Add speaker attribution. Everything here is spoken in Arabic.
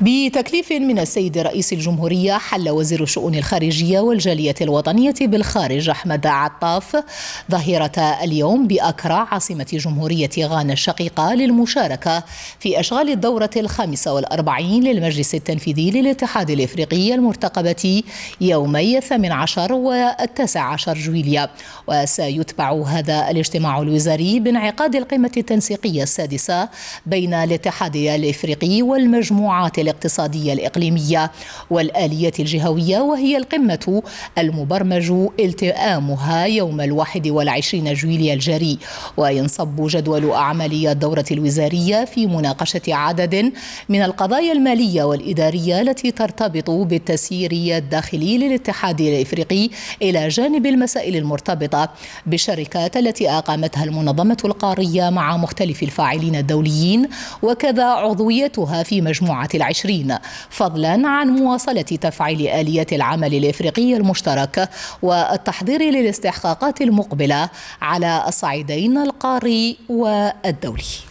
Speaker 1: بتكليف من السيد رئيس الجمهورية حل وزير الشؤون الخارجية والجالية الوطنية بالخارج أحمد عطاف ظهيرة اليوم بأكرا عاصمة جمهورية غانا الشقيقة للمشاركة في أشغال الدورة الخامسة والأربعين للمجلس التنفيذي للاتحاد الإفريقي المرتقبة يومي الثامن عشر والتاسع عشر جويليا وسيتبع هذا الاجتماع الوزاري بانعقاد القمة التنسيقية السادسة بين الاتحاد الإفريقي والمجموعات الاقتصادية الإقليمية والآلية الجهوية وهي القمة المبرمج التئامها يوم الواحد والعشرين جويلية الجاري وينصب جدول أعمال الدورة الوزارية في مناقشة عدد من القضايا المالية والإدارية التي ترتبط بالتسيير الداخلي للاتحاد الإفريقي إلى جانب المسائل المرتبطة بالشركات التي أقامتها المنظمة القارية مع مختلف الفاعلين الدوليين وكذا عضويتها في مجموعة العشرين 2020 فضلا عن مواصلة تفعيل آليات العمل الإفريقي المشترك والتحضير للاستحقاقات المقبلة على الصعيدين القاري والدولي